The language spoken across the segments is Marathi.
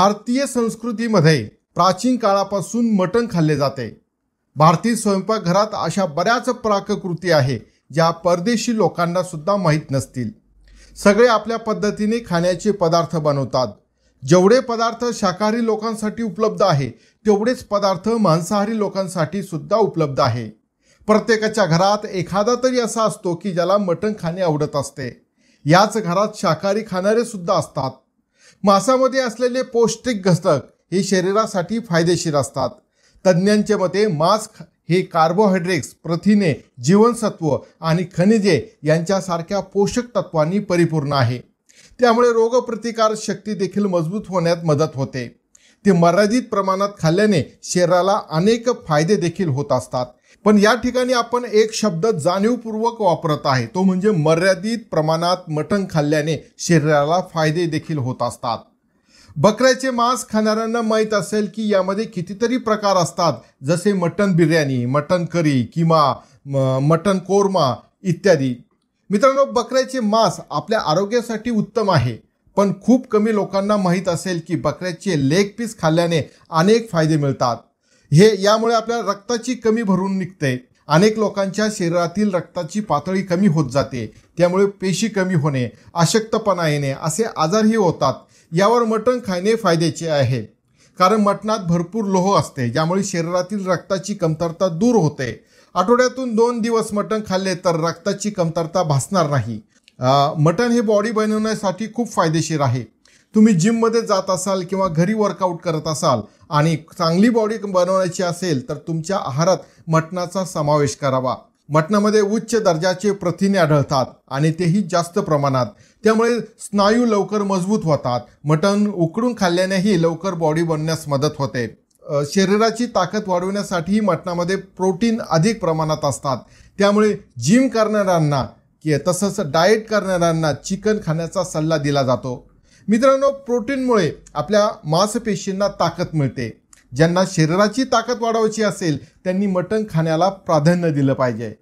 भारतीय संस्कृतीमध्ये प्राचीन काळापासून मटण खाल्ले जाते भारतीय स्वयंपाकघरात अशा बऱ्याच प्राककृती आहे ज्या परदेशी लोकांना सुद्धा माहीत नसतील सगळे आपल्या पद्धतीने खाण्याचे पदार्थ बनवतात जेवढे पदार्थ शाकाहारी लोकांसाठी उपलब्ध आहे तेवढेच पदार्थ मांसाहारी लोकांसाठी सुद्धा उपलब्ध आहे प्रत्येकाच्या घरात एखादा तरी असा असतो की ज्याला मटण खाणे आवडत असते याच घरात शाकाहारी खाणारे सुद्धा असतात मांसामध्ये असलेले पौष्टिक घटक हे शरीरासाठी फायदेशीर असतात तज्ज्ञांचे मते मांस हे कार्बोहायड्रेट्स प्रथिने जीवनसत्व आणि खनिजे यांच्यासारख्या पोषक तत्वांनी परिपूर्ण आहे त्यामुळे रोगप्रतिकार शक्ती देखील मजबूत होण्यात मदत होते ते मर्यादित प्रमाणात खाल्ल्याने शरीराला अनेक फायदे देखील होत असतात पण या ठिकाणी आपण एक शब्द जाणीवपूर्वक वापरत आहे तो म्हणजे मर्यादित प्रमाणात मटण खाल्ल्याने शरीराला फायदे देखील होत असतात बकऱ्याचे मांस खाणाऱ्यांना माहीत असेल की यामध्ये कितीतरी प्रकार असतात जसे मटण बिर्याणी मटण करी किंवा मटण कोरमा इत्यादी मित्रांनो बकऱ्याचे मांस आपल्या आरोग्यासाठी उत्तम आहे पण खूप कमी लोकांना माहीत असेल की बकऱ्याचे लेग पीस खाल्ल्याने अनेक फायदे मिळतात हे यामुळे आपल्या रक्ताची कमी भरून निघते अनेक लोकांच्या शरीरातील रक्ताची पातळी कमी होत जाते त्यामुळे पेशी कमी होणे अशक्तपणा येणे असे आजारही होतात यावर मटण खाणे फायद्याचे आहे कारण मटणात भरपूर लोह असते ज्यामुळे शरीरातील रक्ताची कमतरता दूर होते आठवड्यातून दोन दिवस मटण खाल्ले तर रक्ताची कमतरता भासणार नाही मटण हे बॉडी बनवण्यासाठी खूप फायदेशीर आहे तुम्ही जिममध्ये जात असाल किंवा घरी वर्कआउट करत असाल आणि चांगली बॉडी बनवण्याची असेल तर तुमच्या आहारात मटणाचा समावेश करावा मटणामध्ये उच्च दर्जाचे प्रथिने आढळतात आणि तेही जास्त प्रमाणात त्यामुळे स्नायू लवकर मजबूत होतात मटण उकडून खाल्ल्यानेही लवकर बॉडी बनण्यास मदत होते शरीराची ताकद वाढवण्यासाठीही मटणामध्ये प्रोटीन अधिक प्रमाणात असतात त्यामुळे जिम करणाऱ्यांना की तसंच डाएट करणाऱ्यांना चिकन खाण्याचा सल्ला दिला जातो मित्रांनो प्रोटीनमुळे आपल्या मांसपेशींना ताकद मिळते ज्यांना शरीराची ताकद वाढवायची असेल त्यांनी मटण खाण्याला प्राधान्य दिलं पाहिजे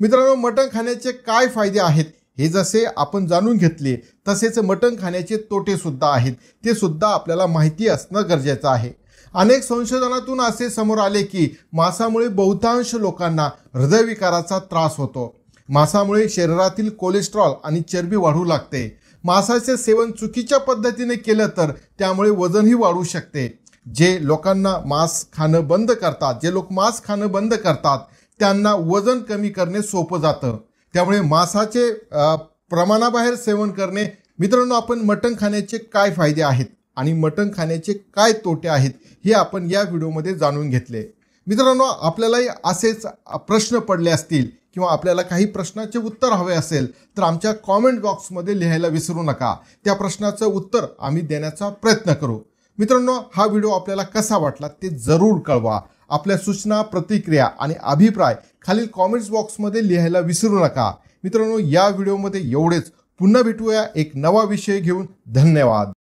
मित्रांनो मटण खाण्याचे काय फायदे आहेत हे जसे आपण जाणून घेतले तसेच मटण खाण्याचे तोटे सुद्धा आहेत ते सुद्धा आपल्याला माहिती असणं गरजेचं आहे अनेक संशोधनातून असे समोर आले की मांसामुळे बहुतांश लोकांना हृदयविकाराचा त्रास होतो मासामुळे शरीरातील कोलेस्ट्रॉल आणि चरबी वाढू लागते मासाचे सेवन चुकीच्या पद्धतीने केलं तर त्यामुळे वजनही वाढू शकते जे लोकांना मांस खाणं बंद करतात जे लोक मांस खाणं बंद करतात त्यांना वजन कमी करणे सोपं जातं त्यामुळे मांसाचे प्रमाणाबाहेर सेवन करणे मित्रांनो आपण मटण खाण्याचे काय फायदे आहेत आणि मटण खाण्याचे काय तोटे आहेत हे आपण या व्हिडिओमध्ये जाणून घेतले मित्रांनो आपल्यालाही असेच प्रश्न पडले असतील किंवा आपल्याला काही प्रश्नाचे उत्तर हवे असेल तर आमच्या कॉमेंट बॉक्समध्ये लिहायला विसरू नका त्या प्रश्नाचं उत्तर आम्ही देण्याचा प्रयत्न करू मित्रांनो हा व्हिडिओ आपल्याला कसा वाटला ते जरूर कळवा आपल्या सूचना प्रतिक्रिया आणि अभिप्राय खालील कॉमेंट्स बॉक्समध्ये लिहायला विसरू नका मित्रांनो या व्हिडिओमध्ये एवढेच पुन्हा भेटूया एक नवा विषय घेऊन धन्यवाद